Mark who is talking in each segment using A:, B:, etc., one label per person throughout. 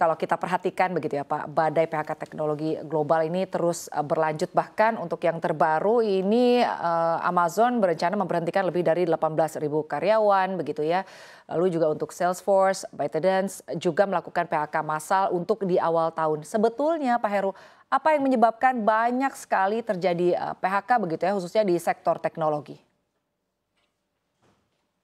A: kalau kita perhatikan begitu ya Pak, badai PHK teknologi global ini terus eh, berlanjut bahkan untuk yang terbaru ini eh, Amazon berencana memberhentikan lebih dari ribu karyawan begitu ya. Lalu juga untuk Salesforce, ByteDance juga melakukan PHK massal untuk di awal tahun. Sebetulnya Pak Heru, apa yang menyebabkan banyak sekali terjadi eh, PHK begitu ya khususnya di sektor teknologi?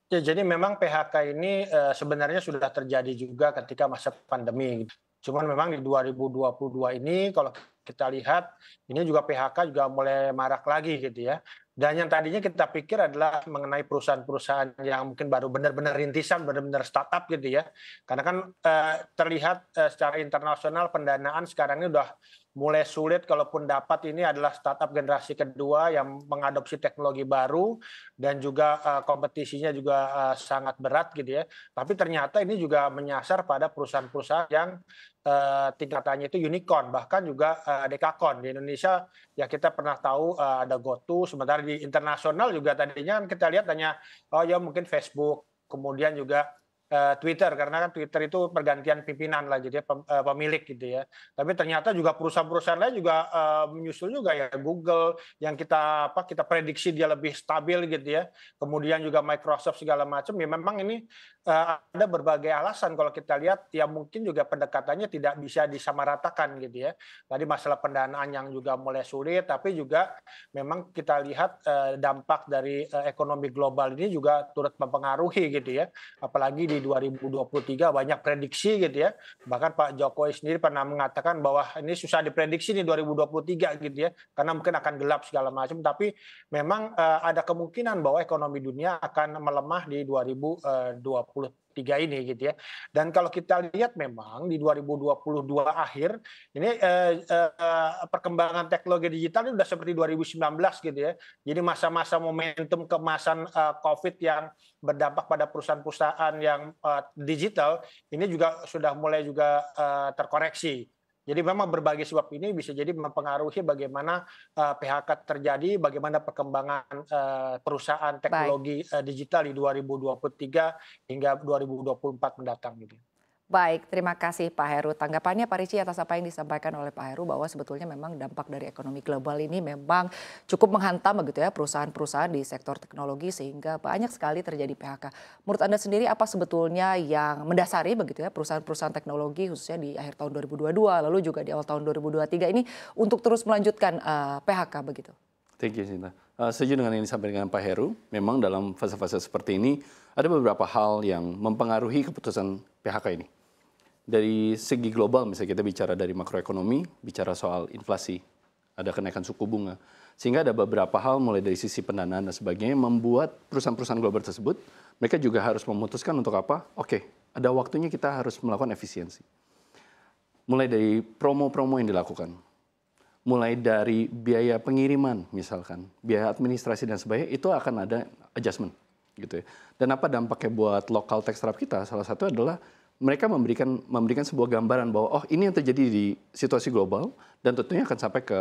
B: Ya, jadi memang PHK ini uh, sebenarnya sudah terjadi juga ketika masa pandemi. Cuman memang di 2022 ini kalau kita lihat ini juga PHK juga mulai marak lagi gitu ya. Dan yang tadinya kita pikir adalah mengenai perusahaan-perusahaan yang mungkin baru benar-benar rintisan, benar-benar startup gitu ya. Karena kan uh, terlihat uh, secara internasional pendanaan sekarang ini sudah mulai sulit kalaupun dapat ini adalah startup generasi kedua yang mengadopsi teknologi baru dan juga eh, kompetisinya juga eh, sangat berat gitu ya. Tapi ternyata ini juga menyasar pada perusahaan-perusahaan yang eh, tingkatannya itu unicorn bahkan juga uh, dekakon di Indonesia ya kita pernah tahu uh, ada GoTo sementara di internasional juga tadinya kan kita lihat hanya oh ya mungkin Facebook kemudian juga Eh, Twitter karena kan Twitter itu pergantian pimpinan lah jadi eh, pemilik gitu ya. Tapi ternyata juga perusahaan-perusahaan lain juga uh, menyusul juga ya Google yang kita apa kita prediksi dia lebih stabil gitu ya. Kemudian juga Microsoft segala macam ya memang ini Eh, ada berbagai alasan kalau kita lihat ya mungkin juga pendekatannya tidak bisa disamaratakan gitu ya. Tadi masalah pendanaan yang juga mulai sulit tapi juga memang kita lihat eh, dampak dari eh, ekonomi global ini juga turut mempengaruhi gitu ya. Apalagi di 2023 banyak prediksi gitu ya. Bahkan Pak Jokowi sendiri pernah mengatakan bahwa ini susah diprediksi nih 2023 gitu ya karena mungkin akan gelap segala macam tapi memang ada kemungkinan bahwa ekonomi dunia akan melemah di 2020 2023 ini gitu ya. Dan kalau kita lihat memang di 2022 akhir ini eh, eh, perkembangan teknologi digital ini sudah seperti 2019 gitu ya. Jadi masa-masa momentum kemasan eh, Covid yang berdampak pada perusahaan-perusahaan yang eh, digital ini juga sudah mulai juga eh, terkoreksi. Jadi memang berbagai sebab ini bisa jadi mempengaruhi bagaimana uh, eh, PHK terjadi, bagaimana perkembangan uh, perusahaan teknologi uh, digital di 2023 hingga 2024 mendatang gitu.
A: Baik, terima kasih Pak Heru. Tanggapannya Pak Ricci atas apa yang disampaikan oleh Pak Heru bahwa sebetulnya memang dampak dari ekonomi global ini memang cukup menghantam begitu ya perusahaan-perusahaan di sektor teknologi sehingga banyak sekali terjadi PHK. Menurut Anda sendiri apa sebetulnya yang mendasari begitu ya perusahaan-perusahaan teknologi khususnya di akhir tahun 2022 lalu juga di awal tahun 2023 ini untuk terus melanjutkan uh, eh, PHK begitu?
C: Thank you Sinta. Eh, setuju dengan yang disampaikan Pak Heru. Memang dalam fase-fase seperti ini ada beberapa hal yang mempengaruhi keputusan PHK ini. Dari segi global misalnya kita bicara dari makroekonomi, bicara soal inflasi, ada kenaikan suku bunga. Sehingga ada beberapa hal mulai dari sisi pendanaan dan sebagainya membuat perusahaan-perusahaan global tersebut mereka juga harus memutuskan untuk apa? Oke, ada waktunya kita harus melakukan efisiensi. Mulai dari promo-promo yang dilakukan mulai dari biaya pengiriman misalkan, biaya administrasi dan sebagainya itu akan ada adjustment gitu ya. Dan apa dampaknya buat lokal tax trap kita? Salah satu adalah mereka memberikan memberikan sebuah gambaran bahwa oh ini yang terjadi di situasi global dan tentunya akan sampai ke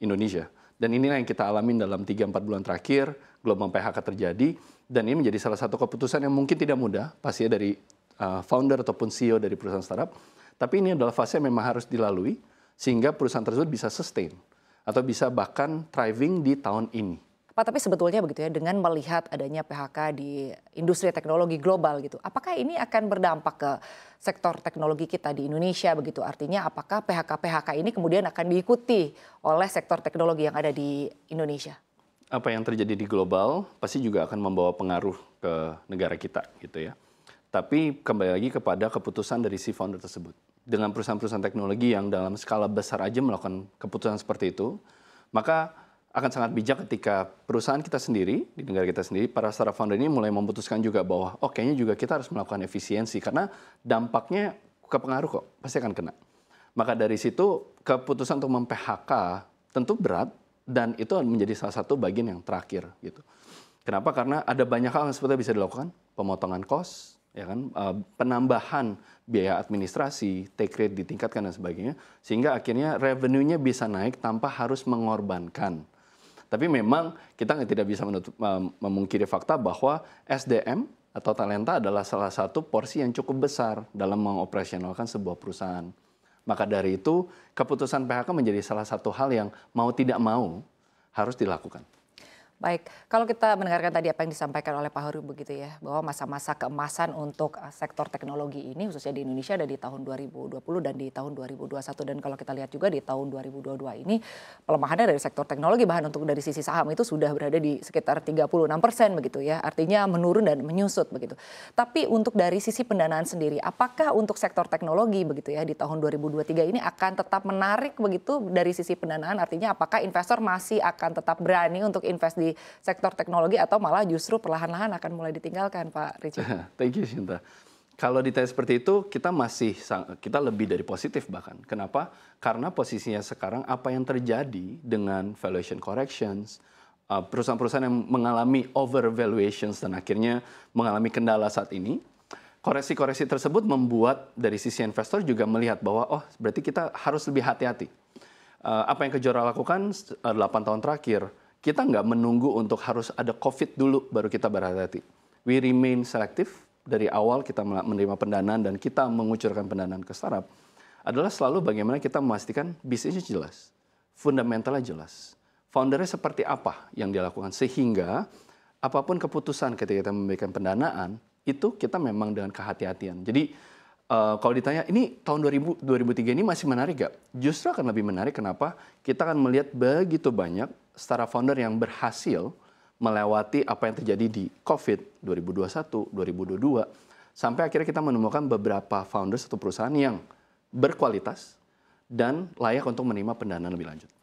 C: Indonesia. Dan inilah yang kita alami dalam 3-4 bulan terakhir, gelombang PHK terjadi, dan ini menjadi salah satu keputusan yang mungkin tidak mudah, pastinya dari uh, founder ataupun CEO dari perusahaan startup. Tapi ini adalah fase yang memang harus dilalui, sehingga perusahaan tersebut bisa sustain atau bisa bahkan thriving di tahun ini.
A: Pak, tapi sebetulnya begitu ya dengan melihat adanya PHK di industri teknologi global gitu. Apakah ini akan berdampak ke sektor teknologi kita di Indonesia begitu? Artinya apakah PHK-PHK ini kemudian akan diikuti oleh sektor teknologi yang ada di Indonesia?
C: Apa yang terjadi di global pasti juga akan membawa pengaruh ke negara kita gitu ya. Tapi kembali lagi kepada keputusan dari si founder tersebut dengan perusahaan-perusahaan teknologi yang dalam skala besar aja melakukan keputusan seperti itu, maka akan sangat bijak ketika perusahaan kita sendiri di negara kita sendiri para startup founder ini mulai memutuskan juga bahwa oh kayaknya juga kita harus melakukan efisiensi karena dampaknya kepengaruh kok pasti akan kena. Maka dari situ keputusan untuk mem-PHK tentu berat dan itu menjadi salah satu bagian yang terakhir gitu. Kenapa? Karena ada banyak hal yang sebetulnya bisa dilakukan, pemotongan kos, ya kan, eh, penambahan biaya administrasi, take rate ditingkatkan dan sebagainya, sehingga akhirnya revenue-nya bisa naik tanpa harus mengorbankan. Tapi memang kita tidak bisa menutup, memungkiri fakta bahwa SDM atau talenta adalah salah satu porsi yang cukup besar dalam mengoperasionalkan sebuah perusahaan. Maka dari itu, keputusan PHK menjadi salah satu hal yang mau tidak mau harus dilakukan.
A: Baik, kalau kita mendengarkan tadi apa yang disampaikan oleh Pak Heru begitu ya, bahwa masa-masa keemasan untuk eh, sektor teknologi ini khususnya di Indonesia ada di tahun 2020 dan di tahun 2021 dan kalau kita lihat juga di tahun 2022 ini pelemahannya dari sektor teknologi bahan untuk dari sisi saham itu sudah berada di sekitar 36 persen begitu ya, artinya menurun dan menyusut begitu. Tapi untuk dari sisi pendanaan sendiri, apakah untuk sektor teknologi begitu ya di tahun 2023 ini akan tetap menarik begitu dari sisi pendanaan, artinya apakah investor masih akan tetap berani untuk invest di sektor teknologi atau malah justru perlahan-lahan akan mulai ditinggalkan Pak Richard.
C: Thank you Sinta. Kalau ditanya seperti itu, kita masih kita lebih dari positif bahkan. Kenapa? Karena posisinya sekarang apa yang terjadi dengan valuation corrections, eh, perusahaan-perusahaan yang mengalami overvaluations dan akhirnya mengalami kendala saat ini, koreksi-koreksi tersebut membuat dari sisi investor juga melihat bahwa oh berarti kita harus lebih hati-hati. Eh, apa yang Kejora lakukan 8 eh, tahun terakhir, kita nggak menunggu untuk harus ada COVID dulu baru kita berhati-hati. We remain selective dari awal kita menerima pendanaan dan kita mengucurkan pendanaan ke startup adalah selalu bagaimana kita memastikan bisnisnya jelas, fundamentalnya jelas, foundernya seperti apa yang dilakukan sehingga apapun keputusan ketika kita memberikan pendanaan itu kita memang dengan kehati-hatian. Jadi uh, kalau ditanya ini tahun 2000, 2003 ini masih menarik gak? Justru akan lebih menarik kenapa? Kita akan melihat begitu banyak startup founder yang berhasil melewati apa yang terjadi di COVID 2021, 2022, sampai akhirnya kita menemukan beberapa founder satu perusahaan yang
B: berkualitas dan layak untuk menerima pendanaan lebih lanjut.